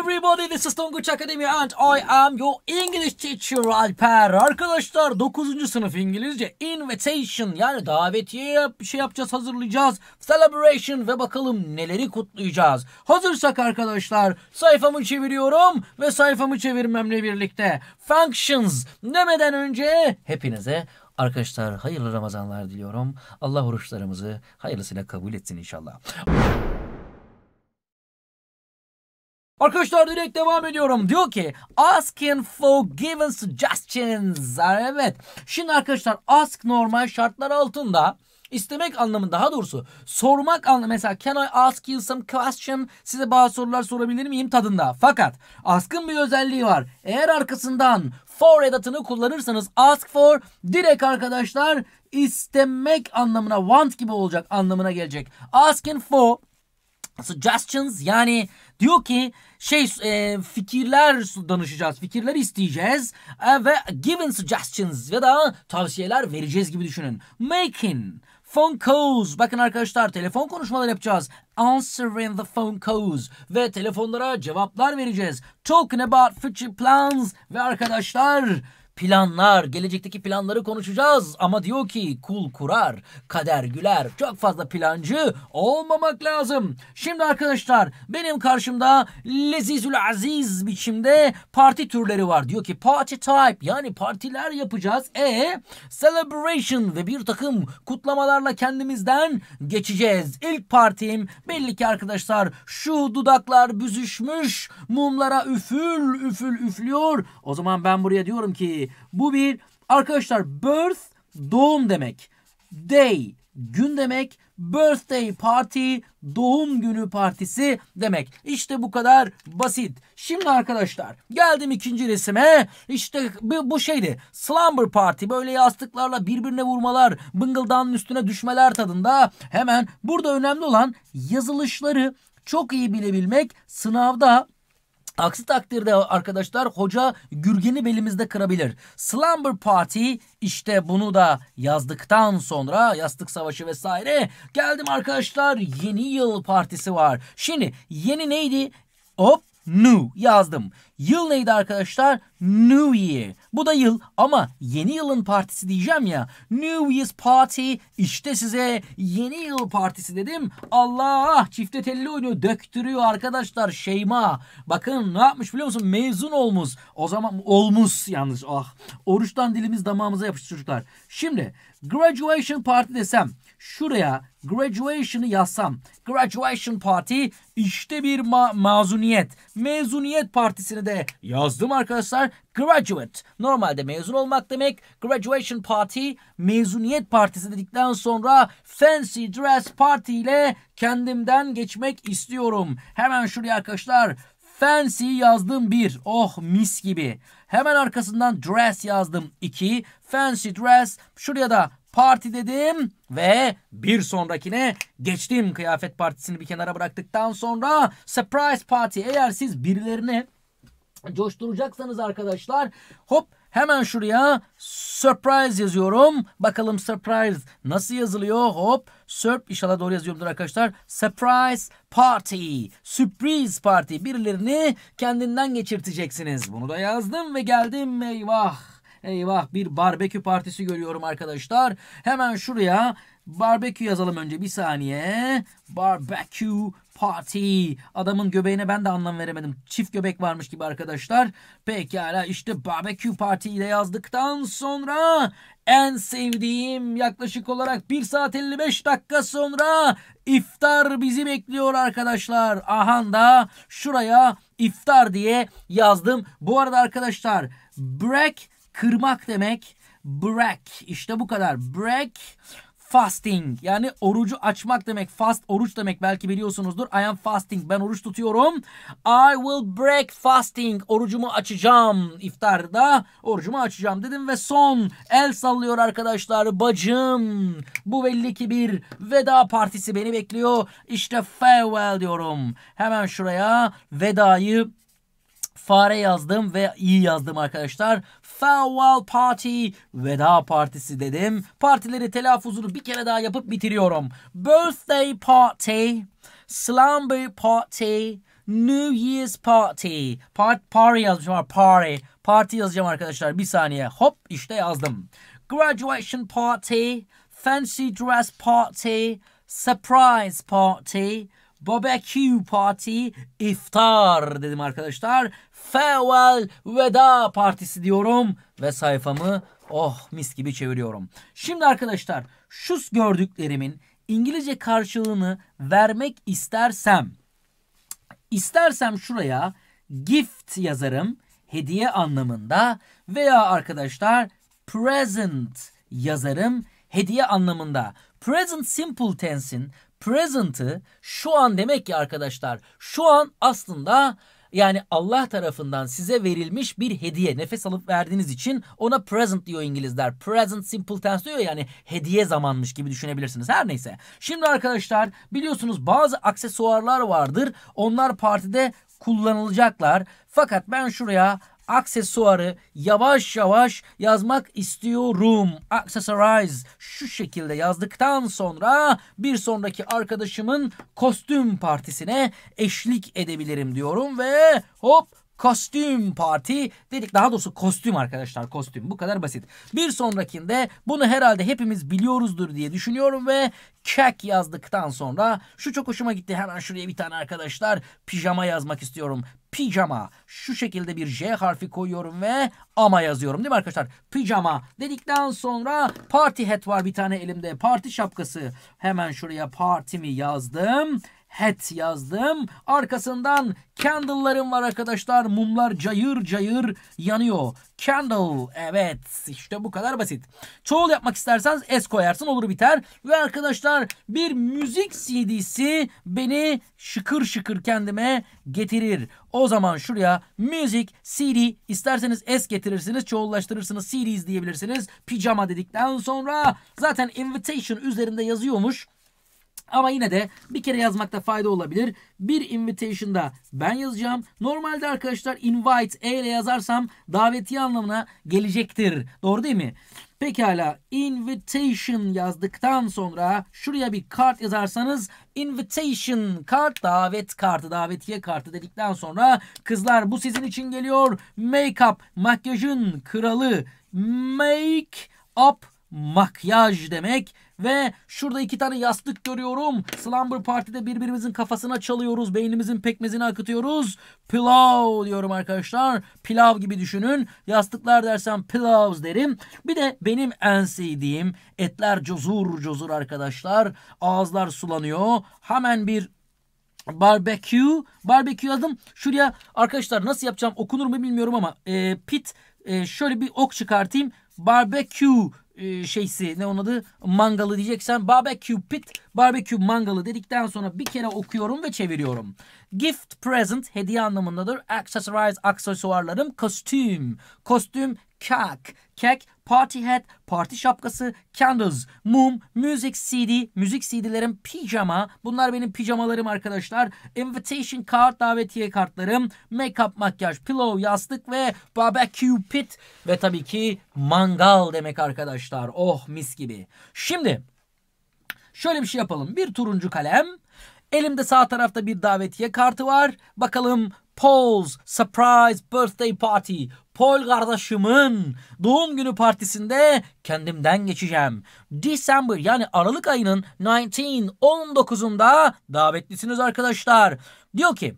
everybody this is Tonguç Academy and I am your English teacher Alper. Arkadaşlar 9. sınıf İngilizce invitation yani davetiye bir şey yapacağız hazırlayacağız. Celebration ve bakalım neleri kutlayacağız. Hazırsak arkadaşlar sayfamı çeviriyorum ve sayfamı çevirmemle birlikte functions demeden önce hepinize Arkadaşlar hayırlı Ramazanlar diliyorum. Allah oruçlarımızı hayırlısıyla kabul etsin inşallah. Arkadaşlar direkt devam ediyorum. Diyor ki asking for given suggestions. Evet. Şimdi arkadaşlar ask normal şartlar altında istemek anlamında daha doğrusu sormak anlamı mesela can I ask you some question size bazı sorular sorabilir miyim tadında fakat ask'ın bir özelliği var eğer arkasından for edatını kullanırsanız ask for direkt arkadaşlar istemek anlamına want gibi olacak anlamına gelecek asking for suggestions yani diyor ki şey e, fikirler danışacağız, fikirler isteyeceğiz e, ve given suggestions ya da tavsiyeler vereceğiz gibi düşünün. Making phone calls. Bakın arkadaşlar telefon konuşmaları yapacağız. Answering the phone calls ve telefonlara cevaplar vereceğiz. Talking about future plans ve arkadaşlar planlar, gelecekteki planları konuşacağız. Ama diyor ki kul kurar, kader güler. Çok fazla plancı olmamak lazım. Şimdi arkadaşlar benim karşımda lezizül aziz biçimde parti türleri var. Diyor ki party type yani partiler yapacağız. E celebration ve bir takım kutlamalarla kendimizden geçeceğiz. İlk partim belli ki arkadaşlar şu dudaklar büzüşmüş, mumlara üfül üfül üflüyor. O zaman ben buraya diyorum ki bu bir arkadaşlar birth doğum demek. Day gün demek. Birthday party doğum günü partisi demek. İşte bu kadar basit. Şimdi arkadaşlar geldim ikinci resime. İşte bu şeydi. Slumber party böyle yastıklarla birbirine vurmalar, bıngıldanın üstüne düşmeler tadında. Hemen burada önemli olan yazılışları çok iyi bilebilmek. Sınavda Aksi takdirde arkadaşlar hoca gürgeni belimizde kırabilir. Slumber Party işte bunu da yazdıktan sonra yastık savaşı vesaire geldim arkadaşlar yeni yıl partisi var. Şimdi yeni neydi? Hop new yazdım. Yıl neydi arkadaşlar? New Year. Bu da yıl ama yeni yılın partisi diyeceğim ya. New Year's Party İşte size yeni yıl partisi dedim. Allah çifte telli oynuyor döktürüyor arkadaşlar Şeyma. Bakın ne yapmış biliyor musun? Mezun olmuş. O zaman olmuş yalnız ah. Oruçtan dilimiz damağımıza yapıştı çocuklar. Şimdi graduation party desem şuraya graduation'ı yazsam graduation party işte bir ma mazuniyet. Mezuniyet partisini de yazdım arkadaşlar. Graduate normalde mezun olmak demek. Graduation party mezuniyet partisi dedikten sonra fancy dress party ile kendimden geçmek istiyorum. Hemen şuraya arkadaşlar Fancy yazdım bir Oh mis gibi. Hemen arkasından dress yazdım 2. Fancy dress. Şuraya da parti dedim ve bir sonrakine geçtim. Kıyafet partisini bir kenara bıraktıktan sonra surprise party eğer siz birilerini coşturacaksanız arkadaşlar hop Hemen şuraya surprise yazıyorum. Bakalım surprise nasıl yazılıyor? Hop. Sörp inşallah doğru yazıyorumdur arkadaşlar. Surprise party. Sürpriz party. Birilerini kendinden geçirteceksiniz. Bunu da yazdım ve geldim. Eyvah. Eyvah bir barbekü partisi görüyorum arkadaşlar. Hemen şuraya barbekü yazalım önce bir saniye. Barbekü parti Adamın göbeğine ben de anlam veremedim. Çift göbek varmış gibi arkadaşlar. Pekala işte barbekü party ile yazdıktan sonra en sevdiğim yaklaşık olarak 1 saat 55 dakika sonra iftar bizi bekliyor arkadaşlar. Ahan da şuraya iftar diye yazdım. Bu arada arkadaşlar break Kırmak demek break. İşte bu kadar. Break fasting yani orucu açmak demek. Fast oruç demek belki biliyorsunuzdur. I am fasting. Ben oruç tutuyorum. I will break fasting. Orucumu açacağım. iftarda. orucumu açacağım dedim ve son el sallıyor arkadaşlar. Bacım bu belli ki bir veda partisi beni bekliyor. İşte farewell diyorum. Hemen şuraya vedayı fare yazdım ve iyi yazdım arkadaşlar farewell party veda partisi dedim. Partileri telaffuzunu bir kere daha yapıp bitiriyorum. Birthday party, slumber party, New Year's Party. Part, party yazacağım. Party. Parti yazacağım arkadaşlar. Bir saniye. Hop işte yazdım. Graduation Party. Fancy Dress Party. Surprise Party. Barbecue Party iftar dedim arkadaşlar. Farewell veda partisi diyorum ve sayfamı oh mis gibi çeviriyorum. Şimdi arkadaşlar şu gördüklerimin İngilizce karşılığını vermek istersem istersem şuraya gift yazarım hediye anlamında veya arkadaşlar present yazarım hediye anlamında. Present simple tense'in Present'ı şu an demek ki arkadaşlar şu an aslında yani Allah tarafından size verilmiş bir hediye. Nefes alıp verdiğiniz için ona present diyor İngilizler. Present simple tense diyor yani hediye zamanmış gibi düşünebilirsiniz. Her neyse. Şimdi arkadaşlar biliyorsunuz bazı aksesuarlar vardır. Onlar partide kullanılacaklar. Fakat ben şuraya aksesuarı yavaş yavaş yazmak istiyorum. Accessorize şu şekilde yazdıktan sonra bir sonraki arkadaşımın kostüm partisine eşlik edebilirim diyorum ve hop kostüm parti dedik. Daha doğrusu kostüm arkadaşlar kostüm. Bu kadar basit. Bir sonrakinde bunu herhalde hepimiz biliyoruzdur diye düşünüyorum ve kek yazdıktan sonra şu çok hoşuma gitti. Hemen şuraya bir tane arkadaşlar pijama yazmak istiyorum. Pijama. Şu şekilde bir J harfi koyuyorum ve ama yazıyorum değil mi arkadaşlar? Pijama dedikten sonra party hat var bir tane elimde. Parti şapkası. Hemen şuraya partimi yazdım het yazdım. Arkasından candle'larım var arkadaşlar. Mumlar cayır cayır yanıyor. Candle. Evet. işte bu kadar basit. Çoğul yapmak isterseniz s koyarsın olur biter. Ve arkadaşlar bir müzik CD'si beni şıkır şıkır kendime getirir. O zaman şuraya müzik CD isterseniz s getirirsiniz. Çoğullaştırırsınız. CD diyebilirsiniz. Pijama dedikten sonra zaten invitation üzerinde yazıyormuş. Ama yine de bir kere yazmakta fayda olabilir. Bir invitation'da ben yazacağım. Normalde arkadaşlar invite e ile yazarsam daveti anlamına gelecektir. Doğru değil mi? Pekala invitation yazdıktan sonra şuraya bir kart yazarsanız invitation kart davet kartı davetiye kartı dedikten sonra kızlar bu sizin için geliyor. Make up makyajın kralı make up makyaj demek ve şurada iki tane yastık görüyorum. Slumber Party'de birbirimizin kafasına çalıyoruz. Beynimizin pekmezini akıtıyoruz. Pilav diyorum arkadaşlar. Pilav gibi düşünün. Yastıklar dersem pilavs derim. Bir de benim en sevdiğim etler cozur cozur arkadaşlar. Ağızlar sulanıyor. Hemen bir barbekü. Barbekü yazdım. Şuraya arkadaşlar nasıl yapacağım okunur mu bilmiyorum ama e, pit e, şöyle bir ok çıkartayım. Barbekü e, şeysi ne onun adı mangalı diyeceksen barbecue pit barbecue mangalı dedikten sonra bir kere okuyorum ve çeviriyorum. Gift present hediye anlamındadır. Accessorize aksesuarlarım. Kostüm. Kostüm kek. Kek party hat, parti şapkası, candles, mum, music CD, müzik CD'lerim, pijama. Bunlar benim pijamalarım arkadaşlar. Invitation card, davetiye kartlarım, Makeup makyaj, pillow, yastık ve barbecue pit. Ve tabii ki mangal demek arkadaşlar. Oh mis gibi. Şimdi şöyle bir şey yapalım. Bir turuncu kalem, Elimde sağ tarafta bir davetiye kartı var. Bakalım Paul's Surprise Birthday Party. Paul kardeşimin doğum günü partisinde kendimden geçeceğim. December yani Aralık ayının 19-19'unda davetlisiniz arkadaşlar. Diyor ki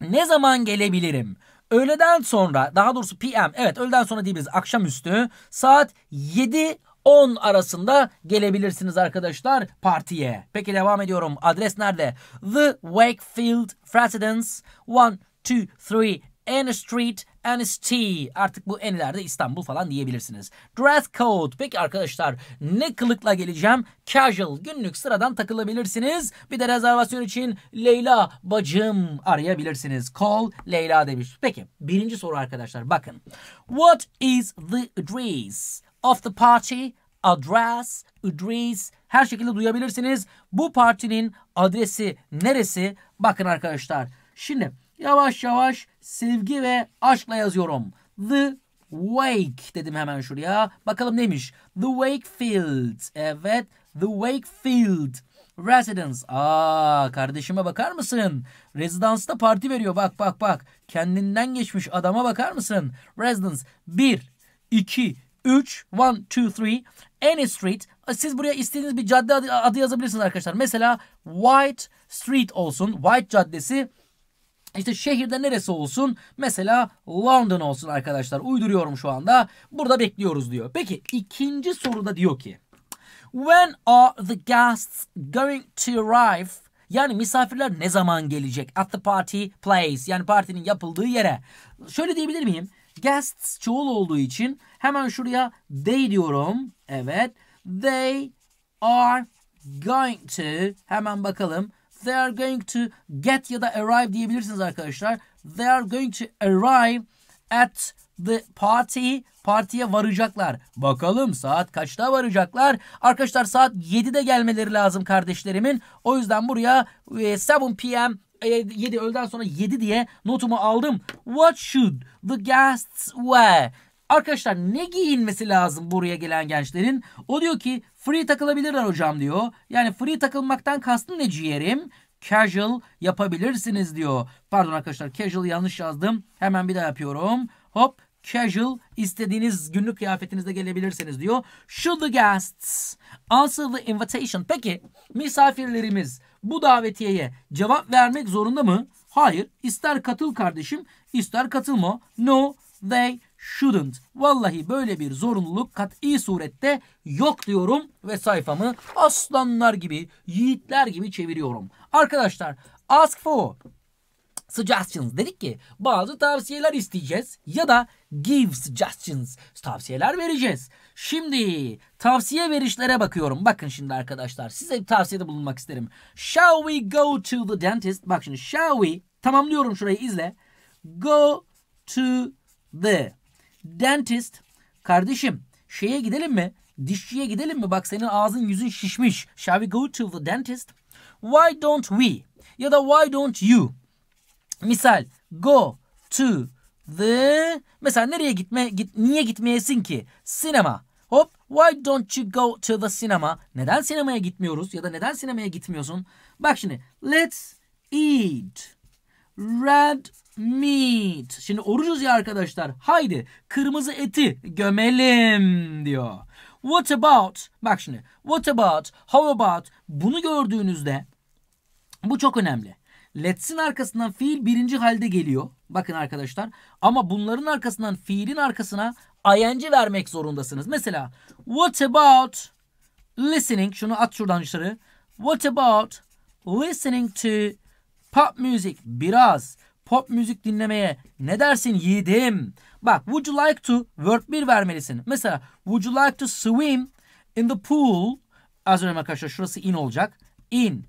ne zaman gelebilirim? Öğleden sonra daha doğrusu PM evet öğleden sonra diyebiliriz akşamüstü saat 7 10 arasında gelebilirsiniz arkadaşlar partiye. Peki devam ediyorum. Adres nerede? The Wakefield Residence 1, 2, 3 N Street NST. Artık bu enilerde İstanbul falan diyebilirsiniz. Dress code. Peki arkadaşlar ne kılıkla geleceğim? Casual. Günlük sıradan takılabilirsiniz. Bir de rezervasyon için Leyla bacım arayabilirsiniz. Call Leyla demiş. Peki birinci soru arkadaşlar bakın. What is the dress? of the party, address, address her şekilde duyabilirsiniz. Bu partinin adresi neresi? Bakın arkadaşlar. Şimdi yavaş yavaş sevgi ve aşkla yazıyorum. The Wake dedim hemen şuraya. Bakalım neymiş? The Wakefield. Evet. The Wakefield. Residence. Aa kardeşime bakar mısın? Rezidansta parti veriyor. Bak bak bak. Kendinden geçmiş adama bakar mısın? Residence. 1, 2, 3, 1, 2, 3, any street. Siz buraya istediğiniz bir cadde adı, adı yazabilirsiniz arkadaşlar. Mesela White Street olsun. White Caddesi. İşte şehirde neresi olsun? Mesela London olsun arkadaşlar. Uyduruyorum şu anda. Burada bekliyoruz diyor. Peki ikinci soruda diyor ki When are the guests going to arrive? Yani misafirler ne zaman gelecek? At the party place. Yani partinin yapıldığı yere. Şöyle diyebilir miyim? Guests çoğul olduğu için hemen şuraya they diyorum. Evet. They are going to hemen bakalım. They are going to get ya da arrive diyebilirsiniz arkadaşlar. They are going to arrive at the party. Partiye varacaklar. Bakalım saat kaçta varacaklar? Arkadaşlar saat 7'de gelmeleri lazım kardeşlerimin. O yüzden buraya 7 e, p.m. 7 öğleden sonra 7 diye notumu aldım. What should the guests wear? Arkadaşlar ne giyinmesi lazım buraya gelen gençlerin? O diyor ki free takılabilirler hocam diyor. Yani free takılmaktan kastın ne ciğerim? Casual yapabilirsiniz diyor. Pardon arkadaşlar casual yanlış yazdım. Hemen bir daha yapıyorum. Hop casual istediğiniz günlük kıyafetinizde gelebilirsiniz diyor. Should the guests answer the invitation? Peki misafirlerimiz bu davetiyeye cevap vermek zorunda mı? Hayır. İster katıl kardeşim, ister katılma. No, they shouldn't. Vallahi böyle bir zorunluluk kat'i surette yok diyorum ve sayfamı aslanlar gibi, yiğitler gibi çeviriyorum. Arkadaşlar ask for suggestions dedik ki bazı tavsiyeler isteyeceğiz ya da give suggestions tavsiyeler vereceğiz. Şimdi tavsiye verişlere bakıyorum. Bakın şimdi arkadaşlar size bir tavsiyede bulunmak isterim. Shall we go to the dentist? Bak şimdi shall we tamamlıyorum şurayı izle. Go to the dentist. Kardeşim şeye gidelim mi? Dişçiye gidelim mi? Bak senin ağzın yüzün şişmiş. Shall we go to the dentist? Why don't we? Ya da why don't you? Misal go to the mesela nereye gitme git, niye gitmeyesin ki? Sinema. Hop why don't you go to the cinema? Neden sinemaya gitmiyoruz ya da neden sinemaya gitmiyorsun? Bak şimdi let's eat red meat. Şimdi orucuz ya arkadaşlar. Haydi kırmızı eti gömelim diyor. What about? Bak şimdi. What about? How about? Bunu gördüğünüzde bu çok önemli. Let's'in arkasından fiil birinci halde geliyor. Bakın arkadaşlar. Ama bunların arkasından fiilin arkasına ing vermek zorundasınız. Mesela what about listening? Şunu at şuradan dışarı. What about listening to pop music? Biraz pop müzik dinlemeye ne dersin yiğidim? Bak would you like to verb 1 vermelisin. Mesela would you like to swim in the pool? Az önce arkadaşlar şurası in olacak. In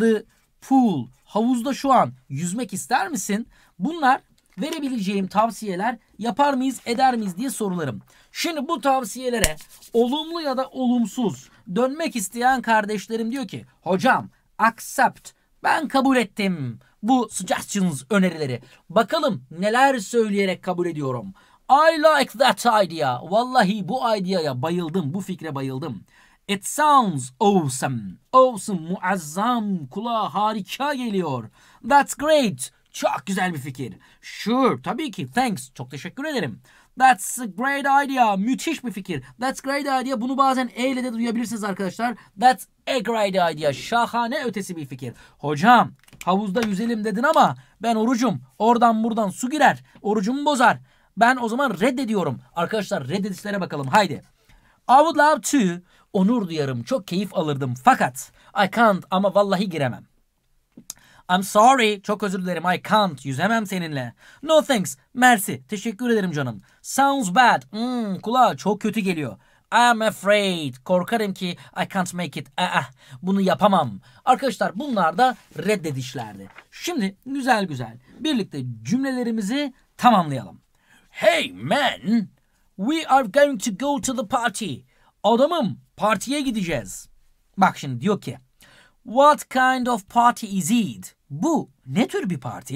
the pool, havuzda şu an yüzmek ister misin? Bunlar verebileceğim tavsiyeler yapar mıyız eder miyiz diye sorularım. Şimdi bu tavsiyelere olumlu ya da olumsuz dönmek isteyen kardeşlerim diyor ki hocam accept ben kabul ettim bu suggestions önerileri. Bakalım neler söyleyerek kabul ediyorum. I like that idea. Vallahi bu ideaya bayıldım. Bu fikre bayıldım. It sounds awesome. Awesome, muazzam, kulağa harika geliyor. That's great. Çok güzel bir fikir. Sure, tabii ki. Thanks. Çok teşekkür ederim. That's a great idea. Müthiş bir fikir. That's great idea. Bunu bazen E ile de duyabilirsiniz arkadaşlar. That's a great idea. Şahane ötesi bir fikir. Hocam havuzda yüzelim dedin ama ben orucum. Oradan buradan su girer. Orucumu bozar. Ben o zaman reddediyorum. Arkadaşlar reddedişlere bakalım. Haydi. I would love to onur duyarım, çok keyif alırdım. Fakat I can't ama vallahi giremem. I'm sorry, çok özür dilerim. I can't, yüzemem seninle. No thanks, merci. Teşekkür ederim canım. Sounds bad, hmm, kulağa çok kötü geliyor. I'm afraid. Korkarım ki I can't make it. Ah, ah, bunu yapamam. Arkadaşlar bunlar da reddedişlerdi. Şimdi güzel güzel birlikte cümlelerimizi tamamlayalım. Hey man, we are going to go to the party. Adamım Partiye gideceğiz. Bak şimdi diyor ki What kind of party is it? Bu ne tür bir parti?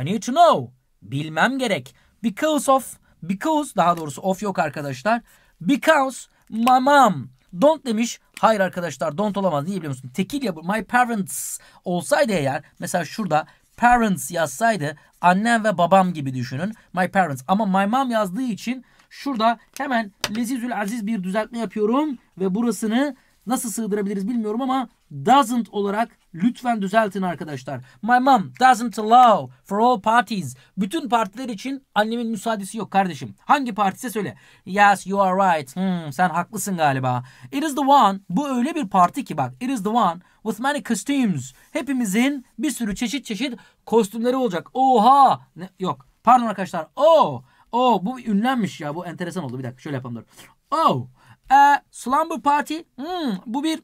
I need to know. Bilmem gerek. Because of, because daha doğrusu of yok arkadaşlar. Because my mom don't demiş. Hayır arkadaşlar don't olamaz. Niye biliyor musun? Tekil ya my parents olsaydı eğer mesela şurada parents yazsaydı annem ve babam gibi düşünün. My parents ama my mom yazdığı için Şurada hemen lezizül aziz bir düzeltme yapıyorum ve burasını nasıl sığdırabiliriz bilmiyorum ama doesn't olarak lütfen düzeltin arkadaşlar. My mom doesn't allow for all parties. Bütün partiler için annemin müsaadesi yok kardeşim. Hangi partise söyle. Yes you are right. Hmm, sen haklısın galiba. It is the one. Bu öyle bir parti ki bak. It is the one with many costumes. Hepimizin bir sürü çeşit çeşit kostümleri olacak. Oha. Ne? Yok. Pardon arkadaşlar. Oh. Oh bu ünlenmiş ya. Bu enteresan oldu. Bir dakika şöyle yapalım dur. Oh. E, slumber party. Hmm, bu bir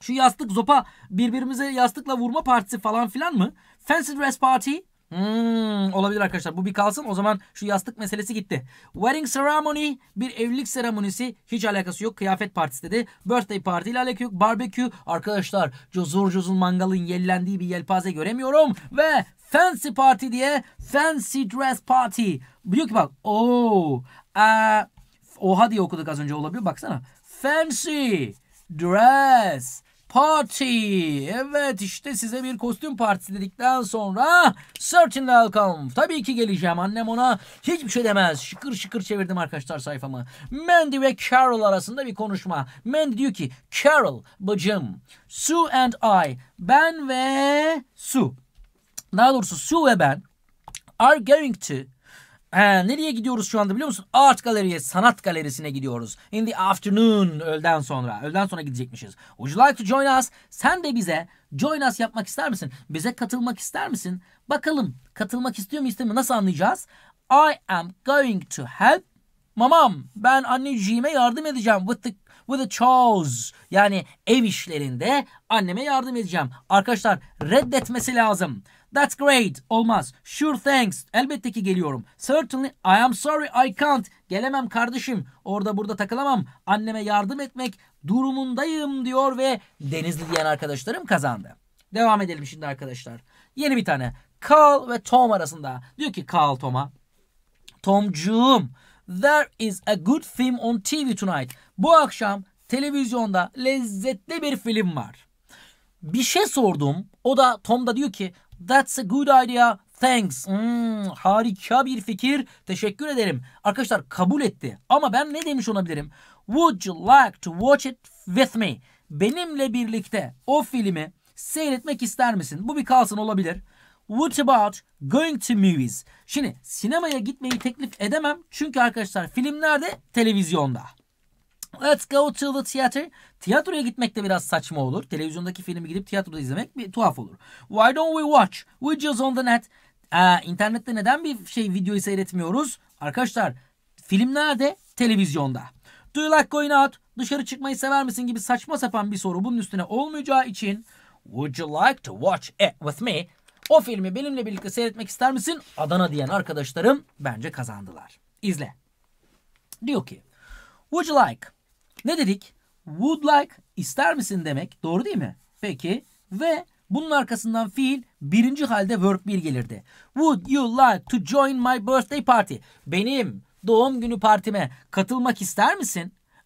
şu yastık zopa birbirimize yastıkla vurma partisi falan filan mı? Fancy dress party. Hmm, olabilir arkadaşlar. Bu bir kalsın. O zaman şu yastık meselesi gitti. Wedding ceremony bir evlilik seremonisi hiç alakası yok. Kıyafet partisi dedi. Birthday party ile alakası yok. Barbecue arkadaşlar cozur cozul mangalın yellendiği bir yelpaze göremiyorum. Ve fancy party diye fancy dress party. Diyor ki bak ooo. Oh, e, oha diye okuduk az önce olabilir. Baksana. Fancy dress Party. Evet işte size bir kostüm partisi dedikten sonra Certain Welcome. Tabii ki geleceğim. Annem ona hiçbir şey demez. Şıkır şıkır çevirdim arkadaşlar sayfamı. Mandy ve Carol arasında bir konuşma. Mandy diyor ki Carol bacım. Sue and I. Ben ve Sue. Daha doğrusu Sue ve ben are going to He, nereye gidiyoruz şu anda biliyor musun? Art Galeriye, sanat galerisine gidiyoruz. In the afternoon, öğleden sonra. Öğleden sonra gidecekmişiz. Would you like to join us? Sen de bize join us yapmak ister misin? Bize katılmak ister misin? Bakalım katılmak istiyor mu istemiyor mu? Nasıl anlayacağız? I am going to help mamam. Ben anneciğime yardım edeceğim. With the with the chores. Yani ev işlerinde anneme yardım edeceğim. Arkadaşlar reddetmesi lazım. That's great. Olmaz. Sure thanks. Elbette ki geliyorum. Certainly. I am sorry I can't. Gelemem kardeşim. Orada burada takılamam. Anneme yardım etmek durumundayım diyor ve Denizli diyen arkadaşlarım kazandı. Devam edelim şimdi arkadaşlar. Yeni bir tane. Carl ve Tom arasında. Diyor ki Carl Tom'a. Tomcuğum. There is a good film on TV tonight. Bu akşam televizyonda lezzetli bir film var. Bir şey sordum. O da Tom da diyor ki That's a good idea. Thanks. Hmm, harika bir fikir. Teşekkür ederim. Arkadaşlar kabul etti. Ama ben ne demiş olabilirim? Would you like to watch it with me? Benimle birlikte o filmi seyretmek ister misin? Bu bir kalsın olabilir. What about going to movies? Şimdi sinemaya gitmeyi teklif edemem. Çünkü arkadaşlar filmlerde televizyonda. Let's go to the theater. Tiyatroya gitmek de biraz saçma olur. Televizyondaki filmi gidip tiyatroda izlemek bir tuhaf olur. Why don't we watch videos on the net? Aa, ee, internette neden bir şey videoyu seyretmiyoruz? Arkadaşlar film nerede? Televizyonda. Do you like going out? Dışarı çıkmayı sever misin gibi saçma sapan bir soru bunun üstüne olmayacağı için Would you like to watch it with me? O filmi benimle birlikte seyretmek ister misin? Adana diyen arkadaşlarım bence kazandılar. İzle. Diyor ki Would you like ne dedik? Would like ister misin demek. Doğru değil mi? Peki ve bunun arkasından fiil birinci halde verb 1 gelirdi. Would you like to join my birthday party? Benim doğum günü partime katılmak ister misin?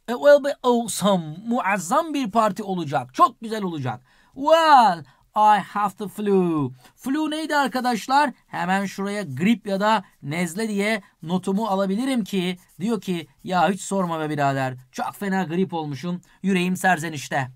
It e, will be awesome. Oh, muazzam bir parti olacak. Çok güzel olacak. Well, I have the flu. Flu neydi arkadaşlar? Hemen şuraya grip ya da nezle diye notumu alabilirim ki diyor ki ya hiç sorma be birader. Çok fena grip olmuşum. Yüreğim serzenişte.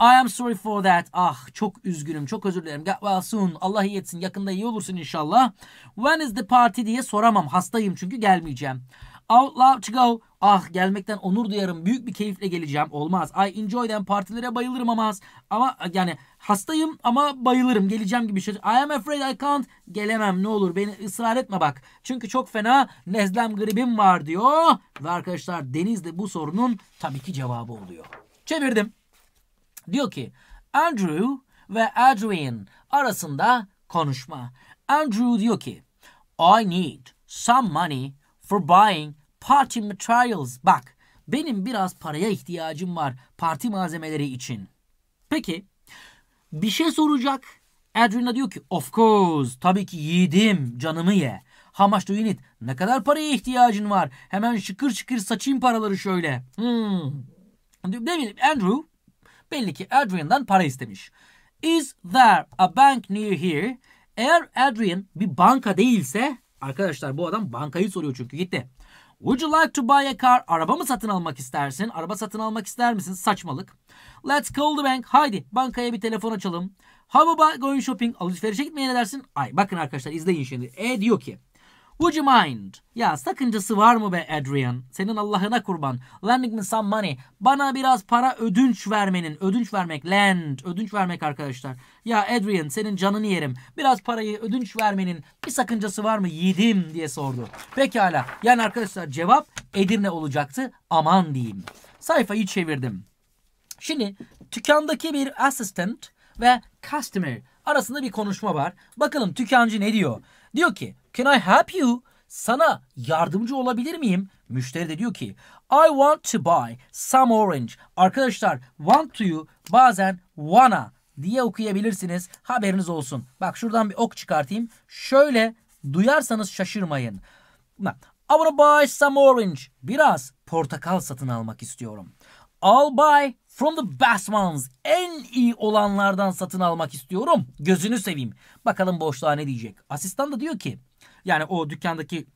I am sorry for that. Ah çok üzgünüm. Çok özür dilerim. Get well soon. Allah iyi etsin. Yakında iyi olursun inşallah. When is the party diye soramam. Hastayım çünkü gelmeyeceğim. Out love to go. Ah gelmekten onur duyarım. Büyük bir keyifle geleceğim. Olmaz. ay enjoy them. Partilere bayılırım ama ama yani hastayım ama bayılırım. Geleceğim gibi şey. I am afraid I can't. Gelemem ne olur. Beni ısrar etme bak. Çünkü çok fena nezlem gribim var diyor. Ve arkadaşlar Deniz de bu sorunun tabii ki cevabı oluyor. Çevirdim. Diyor ki Andrew ve Adrian arasında konuşma. Andrew diyor ki I need some money for buying Party materials. Bak benim biraz paraya ihtiyacım var parti malzemeleri için. Peki bir şey soracak. Adriana diyor ki of course tabii ki yedim canımı ye. How much do you need? Ne kadar paraya ihtiyacın var? Hemen şıkır şıkır saçayım paraları şöyle. Hmm. Ne bileyim Andrew belli ki Adrian'dan para istemiş. Is there a bank near here? Eğer Adrian bir banka değilse arkadaşlar bu adam bankayı soruyor çünkü gitti. Would you like to buy a car? Araba mı satın almak istersin? Araba satın almak ister misin? Saçmalık. Let's call the bank. Haydi bankaya bir telefon açalım. How about going shopping? Alışverişe gitmeye ne dersin? Ay bakın arkadaşlar izleyin şimdi. E diyor ki Would you mind? Ya sakıncası var mı be Adrian? Senin Allah'ına kurban. Lending me some money. Bana biraz para ödünç vermenin. Ödünç vermek. Lend. Ödünç vermek arkadaşlar. Ya Adrian senin canını yerim. Biraz parayı ödünç vermenin bir sakıncası var mı? Yedim diye sordu. Pekala. Yani arkadaşlar cevap Edirne olacaktı. Aman diyeyim. Sayfayı çevirdim. Şimdi tükandaki bir assistant ve customer arasında bir konuşma var. Bakalım tükancı ne diyor? Diyor ki Can I help you? Sana yardımcı olabilir miyim? Müşteri de diyor ki I want to buy some orange. Arkadaşlar want to'yu bazen wanna diye okuyabilirsiniz. Haberiniz olsun. Bak şuradan bir ok çıkartayım. Şöyle duyarsanız şaşırmayın. I want to buy some orange. Biraz portakal satın almak istiyorum. I'll buy from the best ones. En iyi olanlardan satın almak istiyorum. Gözünü seveyim. Bakalım boşluğa ne diyecek. Asistan da diyor ki yani o dükkandaki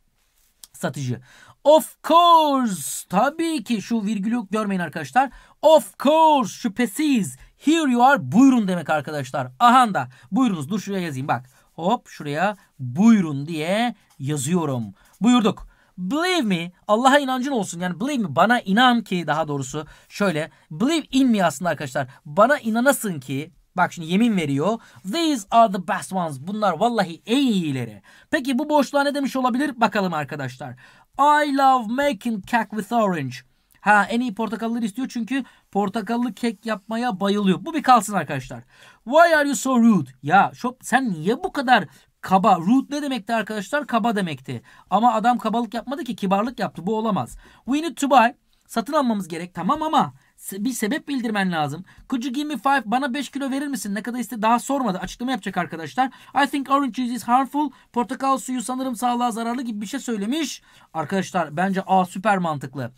satıcı. Of course. Tabii ki şu virgülü görmeyin arkadaşlar. Of course. Şüphesiz. Here you are. Buyurun demek arkadaşlar. Aha da. Buyurunuz. Dur şuraya yazayım bak. Hop şuraya buyurun diye yazıyorum. Buyurduk. Believe me Allah'a inancın olsun. Yani believe me bana inan ki daha doğrusu şöyle. Believe in mi aslında arkadaşlar. Bana inanasın ki Bak şimdi yemin veriyor. These are the best ones. Bunlar vallahi en iyileri. Peki bu boşluğa ne demiş olabilir? Bakalım arkadaşlar. I love making cake with orange. Ha en iyi portakalları istiyor çünkü portakallı kek yapmaya bayılıyor. Bu bir kalsın arkadaşlar. Why are you so rude? Ya şop sen niye bu kadar kaba? Rude ne demekti arkadaşlar? Kaba demekti. Ama adam kabalık yapmadı ki kibarlık yaptı. Bu olamaz. We need to buy Satın almamız gerek tamam ama bir sebep bildirmen lazım. Could you give me five? Bana 5 kilo verir misin? Ne kadar iste daha sormadı. Açıklama yapacak arkadaşlar. I think orange juice is harmful. Portakal suyu sanırım sağlığa zararlı gibi bir şey söylemiş. Arkadaşlar bence A süper mantıklı.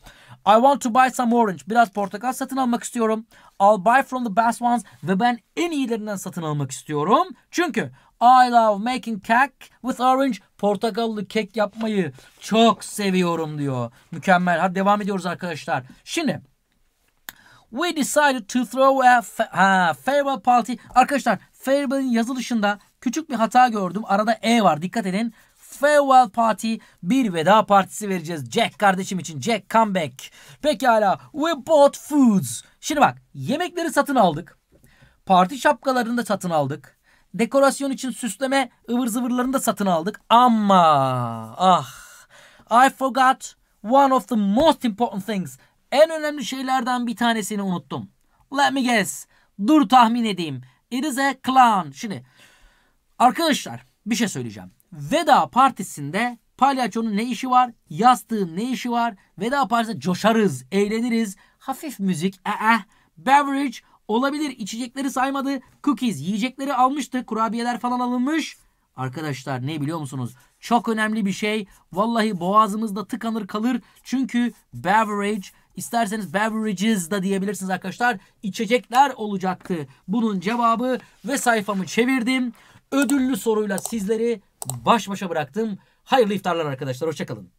I want to buy some orange. Biraz portakal satın almak istiyorum. I'll buy from the best ones. Ve ben en iyilerinden satın almak istiyorum. Çünkü I love making cake with orange. Portakallı kek yapmayı çok seviyorum diyor. Mükemmel. Hadi devam ediyoruz arkadaşlar. Şimdi We decided to throw a ha, farewell party. Arkadaşlar farewell'in yazılışında küçük bir hata gördüm. Arada E var. Dikkat edin. Farewell Party bir veda partisi vereceğiz. Jack kardeşim için. Jack comeback. Pekala. We bought foods. Şimdi bak yemekleri satın aldık. Parti şapkalarını da satın aldık dekorasyon için süsleme ıvır zıvırlarını da satın aldık. Ama ah I forgot one of the most important things. En önemli şeylerden bir tanesini unuttum. Let me guess. Dur tahmin edeyim. It is a clown. Şimdi arkadaşlar bir şey söyleyeceğim. Veda partisinde palyaçonun ne işi var? Yastığın ne işi var? Veda partisinde coşarız, eğleniriz. Hafif müzik, ee, beverage, Olabilir içecekleri saymadı. Cookies yiyecekleri almıştı. Kurabiyeler falan alınmış. Arkadaşlar ne biliyor musunuz? Çok önemli bir şey. Vallahi boğazımızda tıkanır kalır. Çünkü beverage isterseniz beverages da diyebilirsiniz arkadaşlar. İçecekler olacaktı. Bunun cevabı ve sayfamı çevirdim. Ödüllü soruyla sizleri baş başa bıraktım. Hayırlı iftarlar arkadaşlar. Hoşçakalın.